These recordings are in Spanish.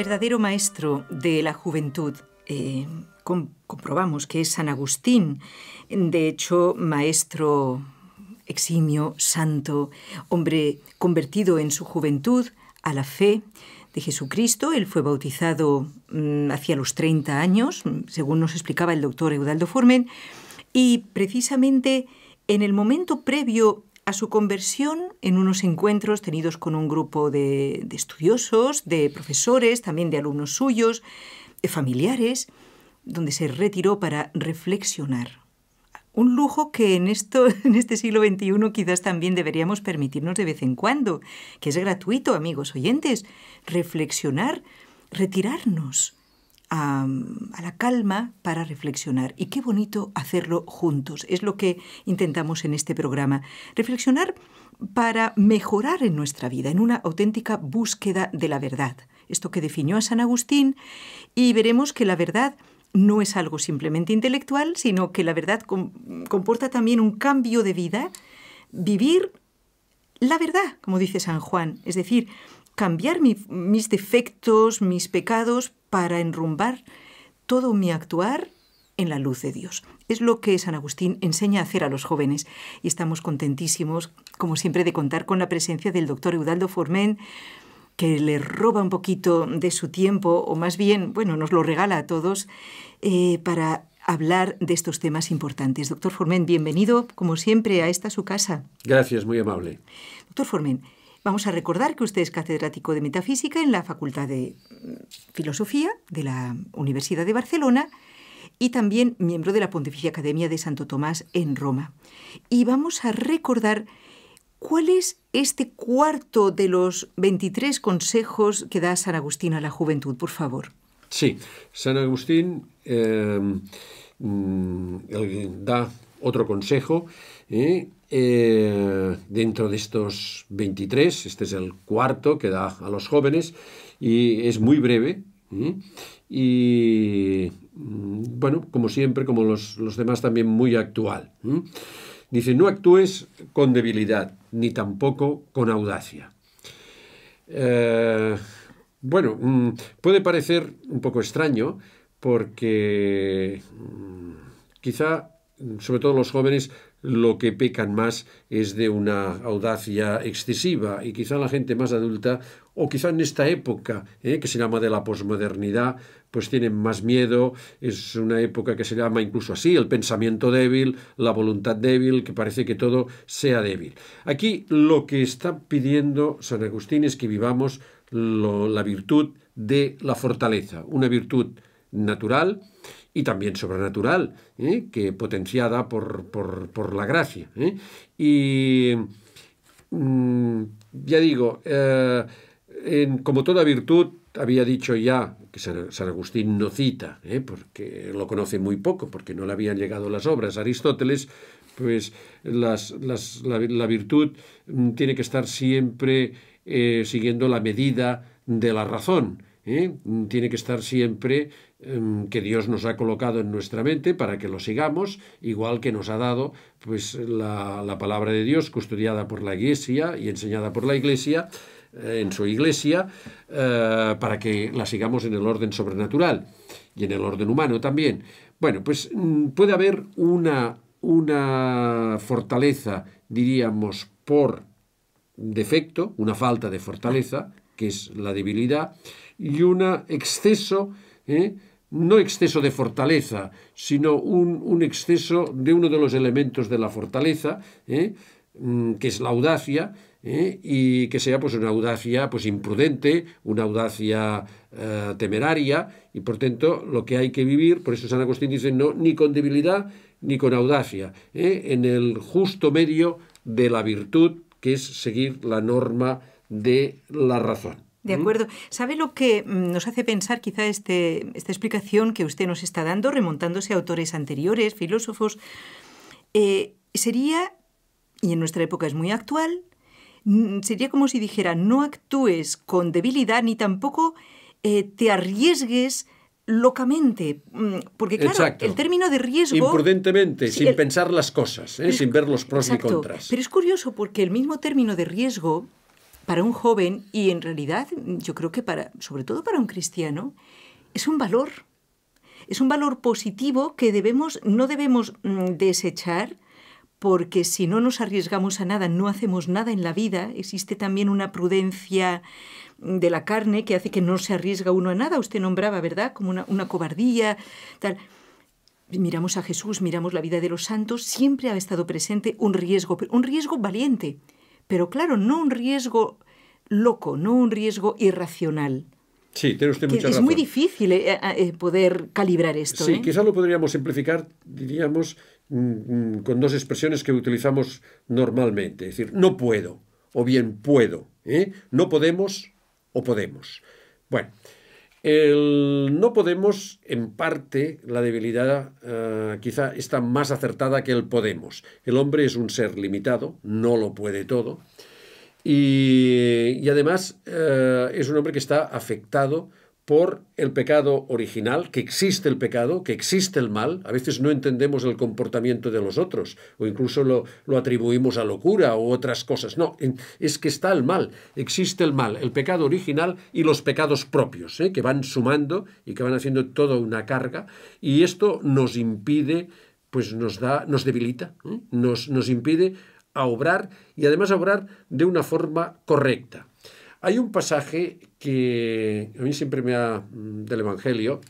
verdadero maestro de la juventud. Eh, comprobamos que es San Agustín, de hecho, maestro eximio, santo, hombre convertido en su juventud a la fe de Jesucristo. Él fue bautizado mm, hacia los 30 años, según nos explicaba el doctor Eudaldo Formen, y precisamente en el momento previo a su conversión en unos encuentros tenidos con un grupo de, estudiosos, de profesores, también de alumnos suyos, familiares, donde se retiró para reflexionar. Un lujo que en, esto, en este siglo XXI quizás también deberíamos permitirnos de vez en cuando, que es gratuito, amigos oyentes, reflexionar, retirarnos, a, la calma para reflexionar. Y qué bonito hacerlo juntos. Es lo que intentamos en este programa. Reflexionar para mejorar en nuestra vida, en una auténtica búsqueda de la verdad. Esto que definió a San Agustín y veremos que la verdad no es algo simplemente intelectual, sino que la verdad comporta también un cambio de vida, vivir la verdad, como dice San Juan, es decir, cambiar mis defectos, mis pecados para enrumbar todo mi actuar en la luz de Dios. Es lo que San Agustín enseña a hacer a los jóvenes y estamos contentísimos, como siempre, de contar con la presencia del doctor Eudaldo Formén que le roba un poquito de su tiempo, o más bien, bueno, nos lo regala a todos, eh, para hablar de estos temas importantes. Doctor Formen, bienvenido, como siempre, a esta su casa. Gracias, muy amable. Doctor Formen, Vamos a recordar que usted es catedrático de metafísica en la Facultad de mm, Filosofía de la Universidad de Barcelona y también miembro de la Pontificia Academia de Santo Tomás en Roma. Y vamos a recordar cuál es este cuarto de los 23 consejos que da San Agustín a la juventud, por favor. Sí, San Agustín eh, mm, da otro consejo eh, eh, dentro de estos 23, este es el cuarto que da a los jóvenes y es muy breve. Y mm, bueno, como siempre, como los, demás también muy actual. Dice, no actúes con debilidad, ni tampoco con audacia. Eh, bueno, mm, puede parecer un poco extraño porque mm, quizá, sobre todo los jóvenes, lo que pecan más es de una audacia excesiva y quizá la gente más adulta o quizá en esta época ¿eh? que se llama de la posmodernidad pues tienen más miedo, es una época que se llama incluso así, el pensamiento débil, la voluntad débil, que parece que todo sea débil. Aquí lo que está pidiendo San Agustín es que vivamos la virtud de la fortaleza, una virtud natural y también sobrenatural, ¿eh? que potenciada por, la gracia. ¿eh? Y mm, ya digo, eh, como toda virtud, había dicho ya que San Agustín no cita, porque lo conoce muy poco, porque no le habían llegado las obras. a Aristóteles, pues las, la, virtud mm, tiene que estar siempre siguiendo la medida de la razón. Mm, tiene que estar siempre Em, que Dios nos ha colocado en nuestra mente para que lo sigamos, igual que nos ha dado pues, la, palabra de Dios custodiada por la Iglesia y enseñada por la Iglesia eh, en su Iglesia eh, para que la sigamos en el orden sobrenatural y en el orden humano también. Bueno, pues mm, puede haber una, una fortaleza, diríamos, por defecto, una falta de fortaleza, que es la debilidad, y un exceso ¿eh? no exceso de fortaleza, sino un, exceso de uno de los elementos de la fortaleza, ¿eh? mm, que es la audacia, ¿eh? y que sea pues, una audacia pues, imprudente, una audacia eh, temeraria, y por tanto lo que hay que vivir, por eso San Agustín dice, no, ni con debilidad ni con audacia, en el justo medio de la virtud, que es seguir la norma de la razón. De mm. acuerdo. ¿Sabe lo que mm, nos hace pensar quizá este, esta explicación que usted nos está dando, remontándose a autores anteriores, filósofos? Eh, sería, y en nuestra época es muy actual, mm, sería como si dijera, no actúes con debilidad ni tampoco eh, te arriesgues locamente, porque claro, el término de riesgo... Imprudentemente, sin pensar las cosas, ¿eh? sin ver los pros y contras. Pero es curioso porque el mismo término de riesgo para un joven y en realidad yo creo que para, sobre todo para un cristiano, es un valor. Es un valor positivo que debemos, no debemos mm, desechar porque si no nos arriesgamos a nada, no hacemos nada en la vida, existe también una prudencia de la carne que hace que no se arriesga uno a nada. Usted nombraba, ¿verdad? Como una, cobardía, tal. Miramos a Jesús, miramos la vida de los santos, siempre ha estado presente un riesgo, un riesgo valiente pero claro, no un riesgo loco, no un riesgo irracional. Sí, tiene usted mucha razón. Es muy difícil eh, eh, eh, poder calibrar esto. Sí, quizás lo podríamos simplificar, diríamos, mm, mm, con dos expresiones que utilizamos normalmente. Es decir, no puedo, o bien puedo. No podemos o podemos. Bueno, el no podemos, en parte, la debilidad eh, quizá está más acertada que el podemos. El hombre es un ser limitado, no lo puede todo. Y, además eh, es un hombre que está afectado por el pecado original, que existe el pecado, que existe el mal. A veces no entendemos el comportamiento de los otros o incluso lo, atribuimos a locura o otras cosas. No, es que está el mal, existe el mal, el pecado original y los pecados propios, ¿eh? que van sumando y que van haciendo toda una carga y esto nos impide, pues nos, da, nos debilita, ¿eh? nos, nos impide a obrar y además a obrar de una forma correcta. Hay un pasaje que a mí siempre me ha, mm, del Evangelio,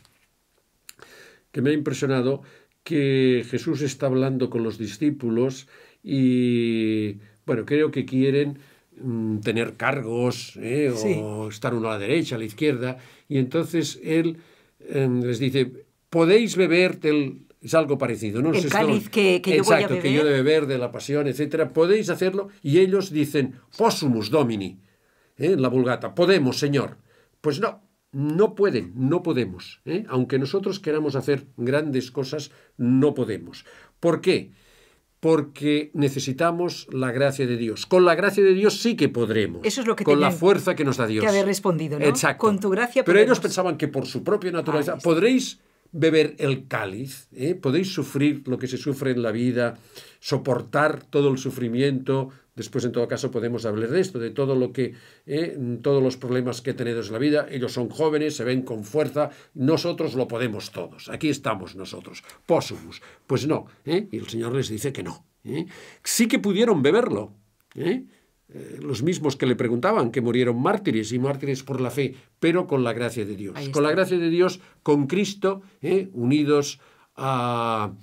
que me ha impresionado, que Jesús está hablando con los discípulos y, bueno, creo que quieren mm, tener cargos ¿eh? o estar uno a la derecha, a la izquierda. Y entonces él em, les dice, podéis beber del... Es algo parecido, ¿no? El que, que, yo voy a beber. que yo de beber, de la pasión, etcétera. Podéis hacerlo y ellos dicen, posumus domini en ¿eh? la vulgata. Podemos, Señor. Pues no, no pueden, no podemos. ¿eh? Aunque nosotros queramos hacer grandes cosas, no podemos. ¿Por qué? Porque necesitamos la gracia de Dios. Con la gracia de Dios sí que podremos. Eso es lo que Con la fuerza que nos da Dios. Que haber respondido, ¿no? Exacto. Con tu gracia Pero ellos pensaban que por su propia naturaleza podréis beber el cáliz, ¿eh? podéis sufrir lo que se sufre en la vida, soportar todo el sufrimiento, Después, en todo caso, podemos hablar de esto, de todo lo que, eh, todos los problemas que tenido en la vida. Ellos son jóvenes, se ven con fuerza. Nosotros lo podemos todos. Aquí estamos nosotros, pósumus. Pues no. ¿eh? Y el Señor les dice que no. ¿eh? Sí que pudieron beberlo. los mismos que le preguntaban, que murieron mártires y mártires por la fe, pero con la gracia de Dios. Con la gracia de Dios, con Cristo, unidos a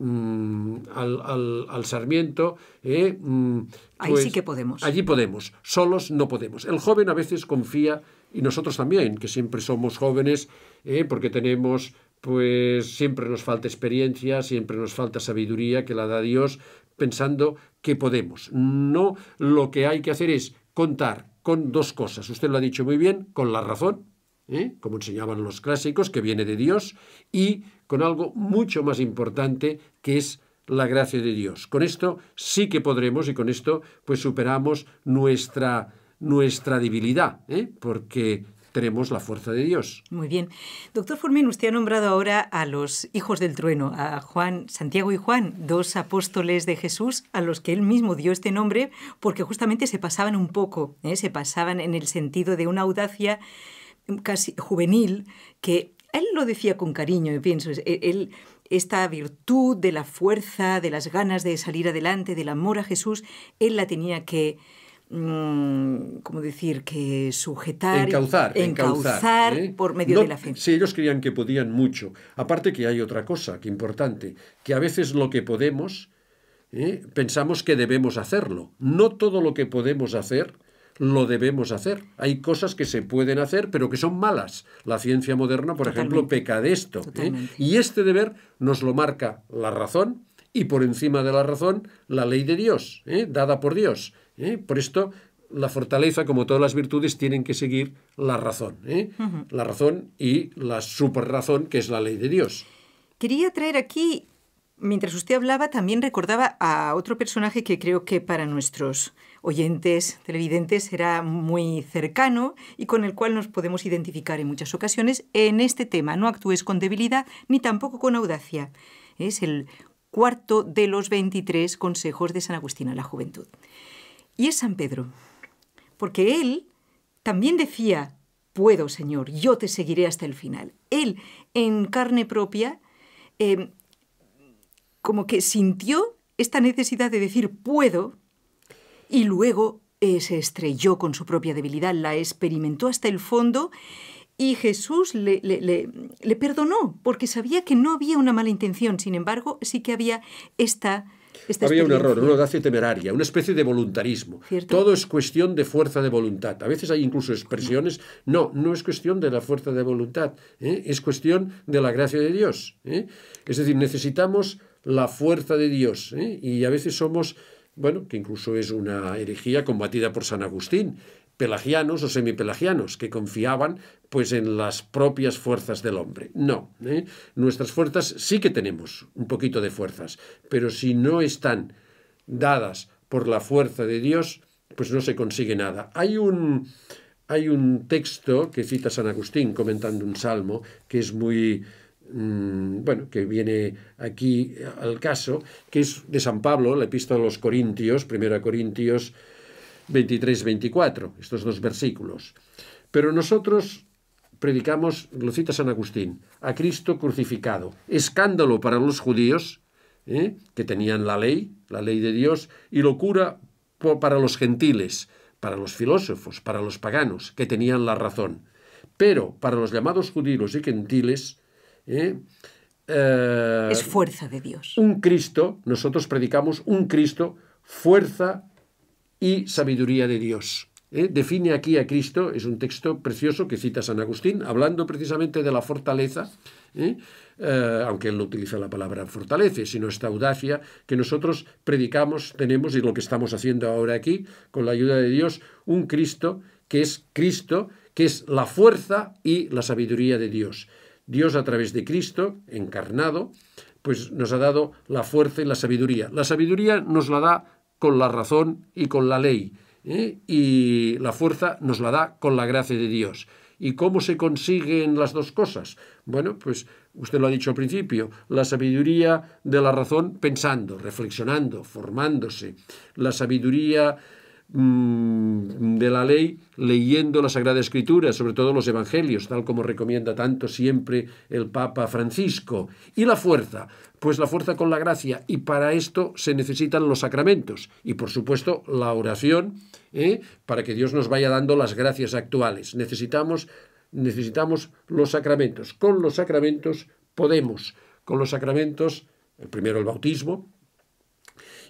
Mm, al, Sarmiento. Eh, mm, Ahí sí pues que podemos. Allí podemos, solos no podemos. El joven a veces confía, y nosotros también, que siempre somos jóvenes, ¿eh? porque tenemos pues siempre nos falta experiencia, siempre nos falta sabiduría que la da Dios, pensando que podemos. No, lo que hay que hacer es contar con dos cosas. Usted lo ha dicho muy bien, con la razón, ¿eh? como enseñaban los clásicos, que viene de Dios, y con algo mucho más importante que es la gracia de Dios. Con esto sí que podremos y con esto pues superamos nuestra, nuestra debilidad, ¿eh? porque tenemos la fuerza de Dios. Muy bien. Doctor Formen, usted ha nombrado ahora a los hijos del trueno, a Juan, Santiago y Juan, dos apóstoles de Jesús a los que él mismo dio este nombre porque justamente se pasaban un poco, ¿eh? se pasaban en el sentido de una audacia casi juvenil que él lo decía con cariño, yo pienso, e-, él, esta virtud de la fuerza, de las ganas de salir adelante, del amor a Jesús, él la tenía que, mm, ¿cómo decir?, que sujetar. Encauzar. Encauzar, ¿eh? por medio de la fe. Sí, ellos creían que podían mucho. Aparte que hay otra cosa que importante, que a veces lo que podemos, ¿eh? pensamos que debemos hacerlo. No todo lo que podemos hacer lo debemos hacer. Hay cosas que se pueden hacer, pero que son malas. La ciencia moderna, por ejemplo, peca de esto. ¿eh? Y este deber nos lo marca la razón y por encima de la razón la ley de Dios, ¿eh? dada por Dios. ¿eh? Por esto la fortaleza, como todas las virtudes, tienen que seguir la razón. La razón y la superrazón, que es la ley de Dios. Quería traer aquí Mientras usted hablaba, también recordaba a otro personaje que creo que para nuestros oyentes, televidentes, era muy cercano y con el cual nos podemos identificar en muchas ocasiones en este tema. No actúes con debilidad ni tampoco con audacia. Es el cuarto de los 23 consejos de San Agustín a la juventud. Y es San Pedro, porque él también decía, puedo, Señor, yo te seguiré hasta el final. Él, en carne propia, em, como que sintió esta necesidad de decir puedo y luego eh, se estrelló con su propia debilidad, la experimentó hasta el fondo y Jesús le, perdonó porque sabía que no había una mala intención, sin embargo sí que había esta... había un error, una gracia temeraria, una especie de voluntarismo. Todo es cuestión de fuerza de voluntad. A veces hay incluso expresiones, no, no es cuestión de la fuerza de voluntad, ¿eh? es cuestión de la gracia de Dios. ¿eh? Es decir, necesitamos la fuerza de Dios. ¿eh? Y a veces somos, bueno, que incluso es una herejía combatida por San Agustín, pelagianos o semipelagianos, que confiaban pues en las propias fuerzas del hombre. No, ¿eh? nuestras fuerzas sí que tenemos un poquito de fuerzas, pero si no están dadas por la fuerza de Dios, pues no se consigue nada. Hay un, hay un texto que cita San Agustín comentando un salmo que es muy, Mm, bueno, que viene aquí al caso, que es de San Pablo, la epístola a los Corintios, 1 Corintios 23, 24, estos dos versículos. Pero nosotros predicamos, lo cita San Agustín, a Cristo crucificado, escándalo para los judíos, ¿eh? que tenían la ley, la ley de Dios, y locura para los gentiles, para los filósofos, para los paganos, que tenían la razón. Pero para los llamados judíos y gentiles, ¿eh? Eh, es fuerza de Dios. Un Cristo, nosotros predicamos un Cristo, fuerza y sabiduría de Dios. ¿eh? Define aquí a Cristo, es un texto precioso que cita San Agustín, hablando precisamente de la fortaleza, aunque él no utiliza la palabra fortalece, sino esta audacia que nosotros predicamos, tenemos y lo que estamos haciendo ahora aquí, con la ayuda de Dios, un Cristo que es Cristo, que es la fuerza y la sabiduría de Dios. Dios a través de Cristo, encarnado, pues nos ha dado la fuerza y la sabiduría. La sabiduría nos la da con la razón y con la ley, ¿eh? y la fuerza nos la da con la gracia de Dios. ¿Y cómo se consiguen las dos cosas? Bueno, pues usted lo ha dicho al principio, la sabiduría de la razón pensando, reflexionando, formándose, la sabiduría Mm, de la ley leyendo la Sagrada Escritura, sobre todo los Evangelios, tal como recomienda tanto siempre el Papa Francisco. Y la fuerza, pues la fuerza con la gracia, y para esto se necesitan los sacramentos y por supuesto la oración, ¿eh? para que Dios nos vaya dando las gracias actuales. Necesitamos, necesitamos los sacramentos. Con los sacramentos podemos, con los sacramentos, primero el bautismo,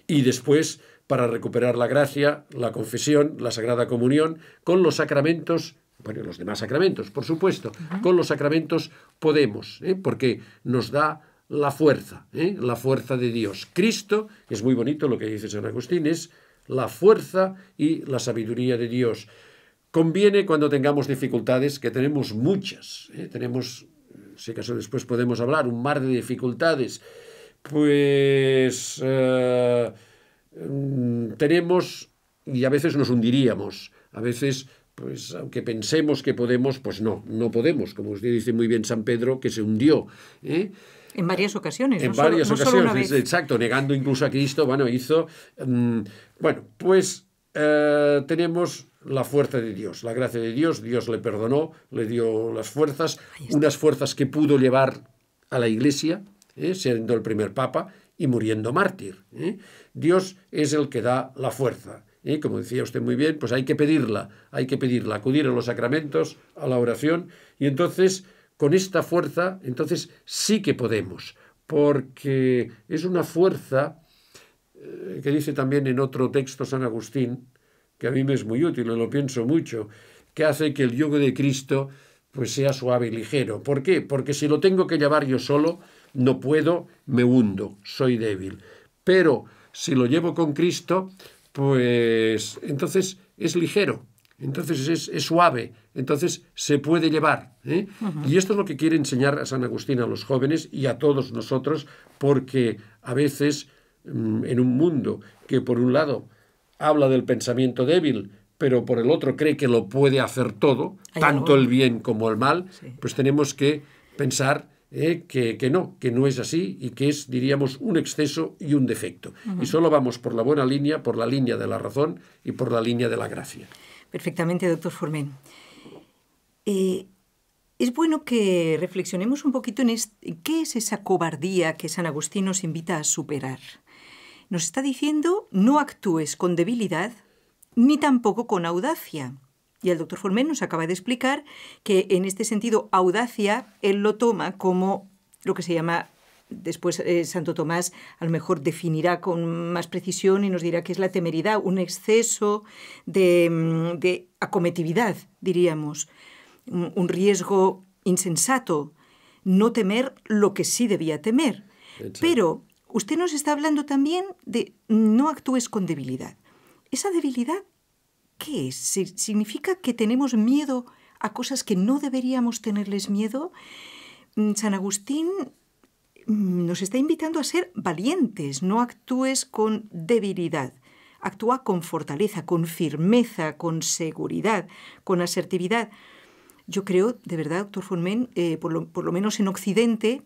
y después para recuperar la gracia, la confesión, la Sagrada Comunión, con los sacramentos bueno, los demás sacramentos, por supuesto. Con los sacramentos podemos, ¿eh? porque nos da la fuerza, ¿eh? la fuerza de Dios. Cristo, es muy bonito lo que dice San Agustín, es la fuerza y la sabiduría de Dios. Conviene cuando tengamos dificultades, que tenemos muchas, ¿eh? tenemos, si acaso después podemos hablar, un mar de dificultades, pues... Mm, tenemos y a veces nos hundiríamos, a veces pues aunque pensemos que podemos, pues no, no podemos, como usted dice muy bien San Pedro, que se hundió. ¿eh? En varias ocasiones. En varias ocasiones, exacto, negando incluso a Cristo, bueno, hizo... Mm, bueno, pues eh, tenemos la fuerza de Dios, la gracia de Dios, Dios le perdonó, le dio las fuerzas, unas fuerzas que pudo llevar a la Iglesia, ¿eh? siendo el primer Papa, y muriendo mártir. ¿eh? Dios es el que da la fuerza. ¿eh? Como decía usted muy bien, pues hay que pedirla, hay que pedirla, acudir a los sacramentos, a la oración, y entonces con esta fuerza, entonces sí que podemos, porque es una fuerza eh, que dice también en otro texto San Agustín, que a mí me es muy útil, y lo pienso mucho, que hace que el yugo de Cristo pues sea suave y ligero. ¿Por qué? Porque si lo tengo que llevar yo solo, no puedo, me hundo, soy débil. Pero si lo llevo con Cristo, pues entonces es ligero, entonces es, suave, entonces se puede llevar. ¿eh? Y esto es lo que quiere enseñar a San Agustín a los jóvenes y a todos nosotros, porque a veces mm, en un mundo que por un lado habla del pensamiento débil, pero por el otro cree que lo puede hacer todo, tanto el bien como el mal, pues tenemos que pensar eh, que, no, que no es así y que es, diríamos, un exceso y un defecto. Y solo vamos por la buena línea, por la línea de la razón y por la línea de la gracia. Perfectamente, doctor Formen. Eh, es bueno que reflexionemos un poquito en qué es esa cobardía que San Agustín nos invita a superar. Nos está diciendo, no actúes con debilidad ni tampoco con audacia y el doctor Formen nos acaba de explicar que en este sentido audacia él lo toma como lo que se llama después eh, Santo Tomás a lo mejor definirá con más precisión y nos dirá que es la temeridad, un exceso de, mm, acometividad, diríamos, un, riesgo insensato, no temer lo que sí debía temer. Pero usted nos está hablando también de no actúes con debilidad. Esa debilidad ¿Qué es? ¿Significa que tenemos miedo a cosas que no deberíamos tenerles miedo? Mm, San Agustín mm, nos está invitando a ser valientes, no actúes con debilidad. Actúa con fortaleza, con firmeza, con seguridad, con asertividad. Yo creo, de verdad, doctor Fonmen, eh, por lo menos en Occidente,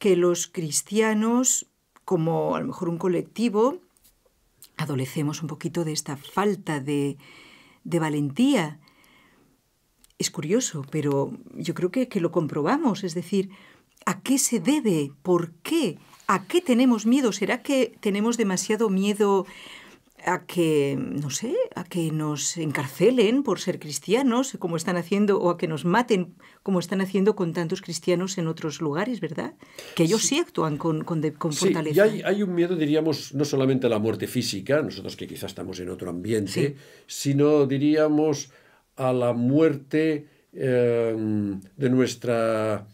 que los cristianos, como a lo mejor un colectivo, adolecemos un poquito de esta falta de, de valentía. Es curioso, pero yo creo que, lo comprobamos, es decir, ¿a qué se debe? ¿Por qué? ¿A qué tenemos miedo? ¿Será que tenemos demasiado miedo a que, no sé, a que nos encarcelen por ser cristianos, como están haciendo, o a que nos maten, como están haciendo con tantos cristianos en otros lugares, ¿verdad? Que ellos sí, actúan con, con, sí, Y hay, un miedo, diríamos, no solamente a la muerte física, nosotros que quizás estamos en otro ambiente, sino, diríamos, a la muerte em, de nuestra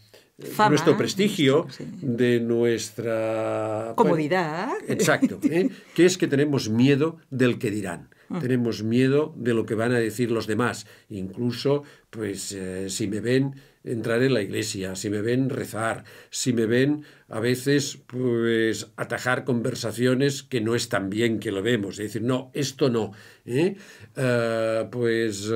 nuestro prestigio, de nuestra comodidad. Exacto, ¿eh? que es que tenemos miedo del que dirán. Mm. Tenemos miedo de lo que van a decir los demás. Incluso, pues, eh, si me ven entrar en la iglesia, si me ven rezar, si me ven a veces, pues, atajar conversaciones que no es tan bien que lo vemos. Es decir, no, esto no. ¿eh? Ah, pues,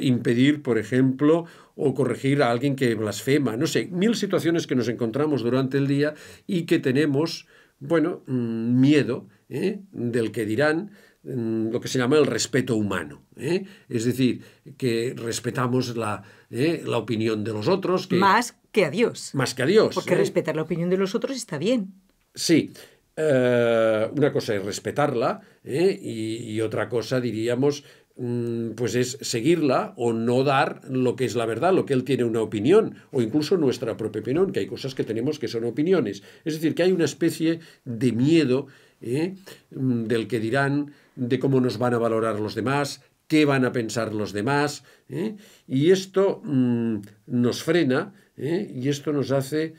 impedir, por ejemplo, o corregir a alguien que blasfema, no sé, mil situaciones que nos encontramos durante el día y que tenemos, bueno, mm, miedo ¿eh? del que dirán mm, lo que se llama el respeto humano. ¿eh? Es decir, que respetamos la, ¿eh? la opinión de los otros. Más que a Dios. Más que a Dios. Porque respetar la opinión de los otros está bien. Sí. una cosa es respetarla y, otra cosa diríamos Mm, pues es seguirla o no dar lo que es la verdad, lo que él tiene una opinión, o incluso nuestra propia opinión, que hay cosas que tenemos que son opiniones. Es decir, que hay una especie de miedo ¿eh? mm, del que dirán, de cómo nos van a valorar los demás, qué van a pensar los demás, ¿eh? y esto mm, nos frena, ¿eh? y esto nos hace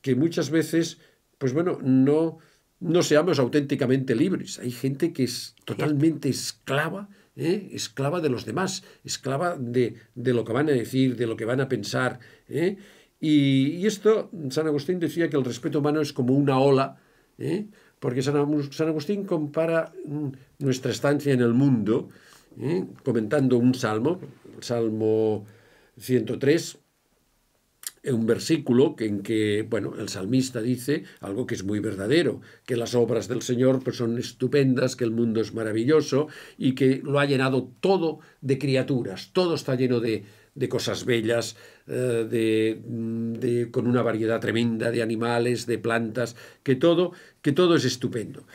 que muchas veces, pues bueno, no no seamos auténticamente libres. Hay gente que es totalmente esclava, ¿eh? esclava de los demás, esclava de, de, lo que van a decir, de lo que van a pensar. ¿eh? Y, esto, San Agustín decía que el respeto humano es como una ola, ¿eh? porque San Agustín compara mm, nuestra estancia en el mundo, comentando un salmo, Salmo 103, un versículo en que, bueno, el salmista dice algo que es muy verdadero, que las obras del Señor pues, son estupendas, que el mundo es maravilloso y que lo ha llenado todo de criaturas, todo está lleno de, cosas bellas, eh, mm, con una variedad tremenda de animales, de plantas, que todo, que todo es estupendo.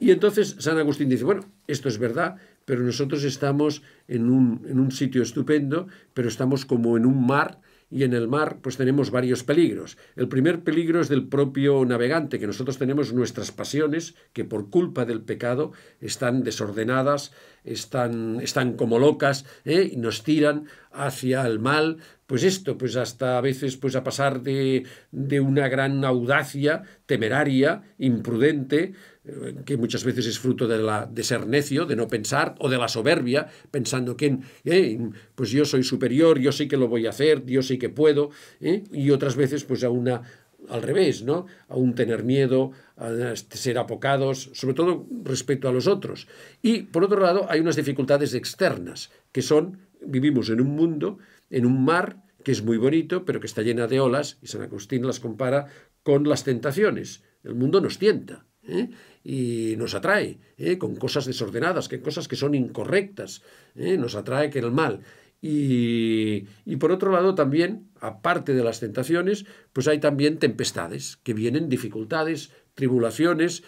Y entonces San Agustín dice, bueno, esto es verdad, pero nosotros estamos en un, en un sitio estupendo, pero estamos como en un mar, y en el mar pues tenemos varios peligros. El primer peligro es del propio navegante, que nosotros tenemos nuestras pasiones que por culpa del pecado están desordenadas, están, están como locas ¿eh? y nos tiran hacia el mal, pues esto, pues hasta a veces pues a pasar de, de una gran audacia temeraria, imprudente, eh, que muchas veces es fruto de, la, de ser necio, de no pensar, o de la soberbia, pensando que eh, pues yo soy superior, yo sé que lo voy a hacer, yo sé que puedo, ¿eh? y otras veces pues a una al revés, ¿no? A un tener miedo, a este, ser apocados, sobre todo respecto a los otros. Y por otro lado hay unas dificultades externas, que son vivimos en un mundo, en un mar que es muy bonito, pero que está llena de olas, y San Agustín las compara con las tentaciones. El mundo nos tienta ¿eh? y nos atrae ¿eh? con cosas desordenadas, que cosas que son incorrectas, ¿eh? nos atrae que el mal. Y, por otro lado también, aparte de las tentaciones, pues hay también tempestades, que vienen dificultades, tribulaciones,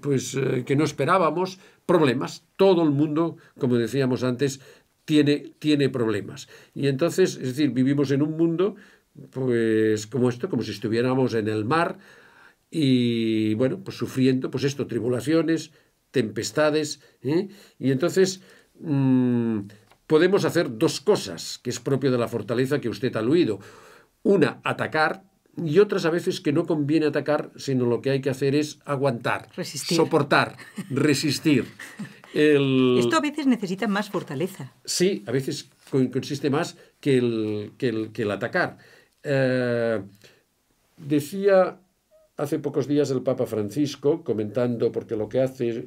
pues que no esperábamos, problemas. Todo el mundo, como decíamos antes, tiene, problemas. Y entonces, es decir, vivimos en un mundo pues como esto, como si estuviéramos en el mar y bueno, pues sufriendo, pues esto, tribulaciones, tempestades, ¿eh? y entonces mm, podemos hacer dos cosas, que es propio de la fortaleza que usted ha aludido. Una, atacar, y otras a veces que no conviene atacar, sino lo que hay que hacer es aguantar, soportar, resistir. Esto a veces necesita más fortaleza. Sí, a veces consiste más que el, el, que el atacar. Eh, decía hace pocos días el Papa Francisco, comentando, porque lo que hace eh,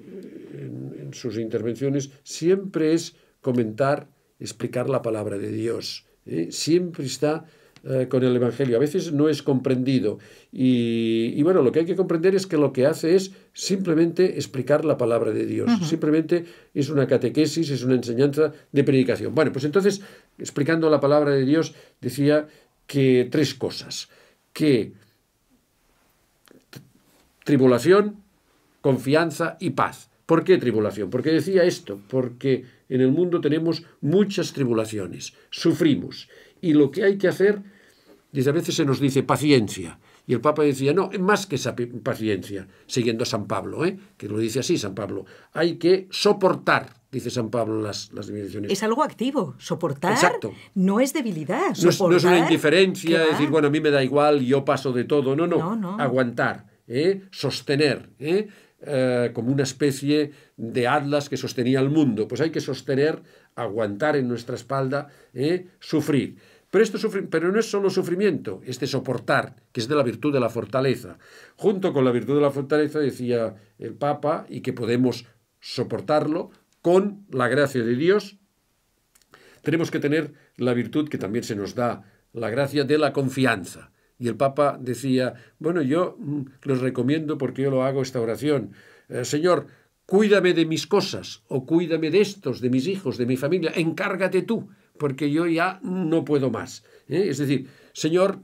en, sus intervenciones siempre es comentar, explicar la palabra de Dios. ¿eh? Siempre está eh, con el Evangelio. A veces no es comprendido. Y, bueno, lo que hay que comprender es que lo que hace es simplemente explicar la palabra de Dios. Simplemente es una catequesis, es una enseñanza de predicación. Bueno, pues entonces, explicando la palabra de Dios, decía que tres cosas. Que tribulación, confianza y paz. ¿Por qué tribulación? Porque decía esto, porque en el mundo tenemos muchas tribulaciones, sufrimos, y lo que hay que hacer a veces se nos dice paciencia. Y el Papa decía, no, más que esa paciencia, siguiendo a San Pablo, ¿eh? que lo dice así San Pablo. Hay que soportar, dice San Pablo las, las Es algo activo, soportar Exacto. no es debilidad. No es, una indiferencia, decir, bueno, a mí me da igual, yo paso de todo. No, no, no, aguantar, ¿eh? sostener. ¿eh? Eh, como una especie de atlas que sostenía el mundo. Pues hay que sostener, aguantar en nuestra espalda, sufrir. Pero, esto pero no es solo sufrimiento, este soportar, que es de la virtud de la fortaleza. Junto con la virtud de la fortaleza, decía el Papa, y que podemos soportarlo con la gracia de Dios, tenemos que tener la virtud que también se nos da, la gracia de la confianza. Y el Papa decía, bueno, yo mm, les recomiendo porque yo lo hago esta oración. Eh, señor, cuídame de mis cosas, o cuídame de estos, de mis hijos, de mi familia, encárgate tú porque yo ya no puedo más. ¿eh? Es decir, Señor,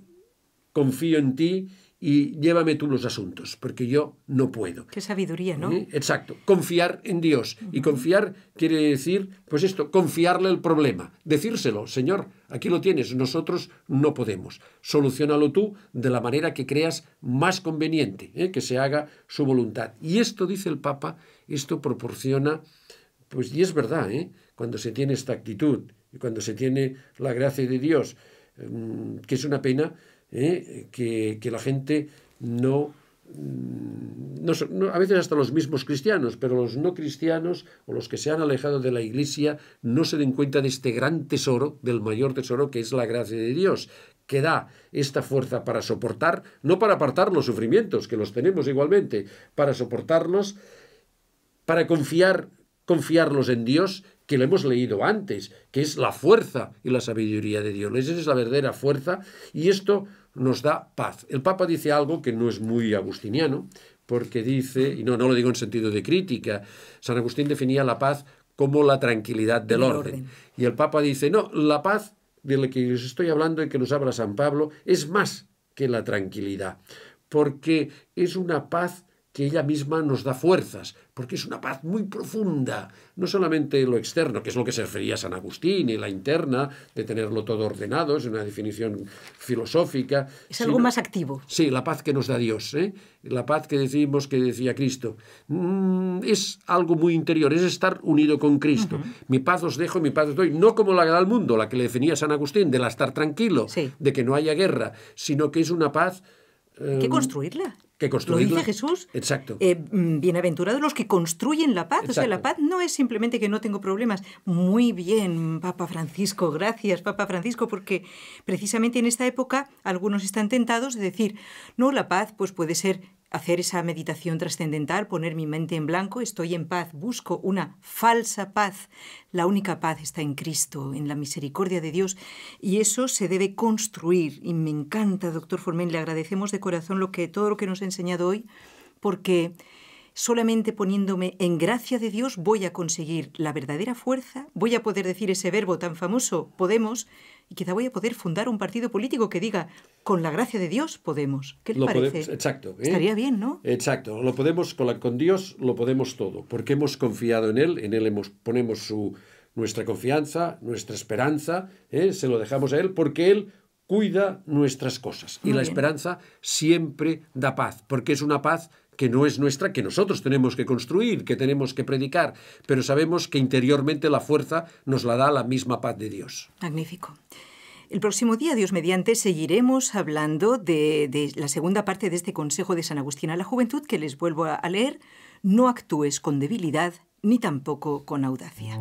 confío en ti y llévame tú los asuntos, porque yo no puedo. Qué sabiduría, ¿no? ¿Eh? Exacto, confiar en Dios. Y confiar quiere decir, pues esto, confiarle el problema, decírselo, Señor, aquí lo tienes, nosotros no podemos. Solucionalo tú de la manera que creas más conveniente, ¿eh? que se haga su voluntad. Y esto, dice el Papa, esto proporciona, pues, y es verdad, cuando se tiene esta actitud cuando se tiene la gracia de Dios, mm, que es una pena ¿eh? que, la gente mm, no, a veces hasta los mismos cristianos, pero los no cristianos o los que se han alejado de la iglesia no se den cuenta de este gran tesoro, del mayor tesoro que es la gracia de Dios, que da esta fuerza para soportar, no para apartar los sufrimientos, que los tenemos igualmente, para soportarnos para confiar, confiarlos en Dios que lo hemos leído antes, que es la fuerza y la sabiduría de Dios. Esa es la verdadera fuerza y esto nos da paz. El Papa dice algo que no es muy agustiniano, porque dice, y no, no lo digo en sentido de crítica, San Agustín definía la paz como la tranquilidad del orden. Y el Papa dice, no, la paz de la que os estoy hablando y que nos habla San Pablo es más que la tranquilidad, porque es una paz que ella misma nos da fuerzas, porque es una paz muy profunda, no solamente lo externo, que es lo que se refería a San Agustín, y la interna, de tenerlo todo ordenado, es una definición filosófica. Es algo más activo. Sí, la paz que nos da Dios, ¿eh? la paz que decimos que decía Cristo. Mm, es algo muy interior, es estar unido con Cristo. Mi paz os dejo, mi paz os doy, no como la que da el mundo, la que le definía San Agustín, de la estar tranquilo, de que no haya guerra, sino que es una paz... Hay que em, construirla que Lo dice Jesús. Exacto. Eh, mm, bienaventurados los que construyen la paz. O sea, la paz no es simplemente que no tengo problemas. Muy bien, Papa Francisco, gracias, Papa Francisco, porque precisamente en esta época algunos están tentados de decir, no, la paz pues puede ser hacer esa meditación trascendental, poner mi mente en blanco, estoy en paz, busco una falsa paz. La única paz está en Cristo, en la misericordia de Dios, y eso se debe construir. Y me encanta, doctor Formén, le agradecemos de corazón lo que, todo lo que nos ha enseñado hoy, porque solamente poniéndome en gracia de Dios voy a conseguir la verdadera fuerza, voy a poder decir ese verbo tan famoso, podemos, y quizá voy a poder fundar un partido político que diga, con la gracia de Dios podemos. ¿Qué le lo Podemos, exacto. ¿eh? Estaría bien, ¿no? Exacto. Lo podemos, con, con, Dios lo podemos todo, porque hemos confiado en Él, en Él ponemos su, nuestra confianza, nuestra esperanza, ¿eh? se lo dejamos a Él, porque Él cuida nuestras cosas. y la esperanza siempre da paz, porque es una paz que no es nuestra, que nosotros tenemos que construir, que tenemos que predicar, pero sabemos que interiormente la fuerza nos la da la misma paz de Dios. Magnífico. El próximo día, Dios mediante, seguiremos hablando de, de la segunda parte de este Consejo de San Agustín a la Juventud, que les vuelvo a leer, no actúes con debilidad ni tampoco con audacia.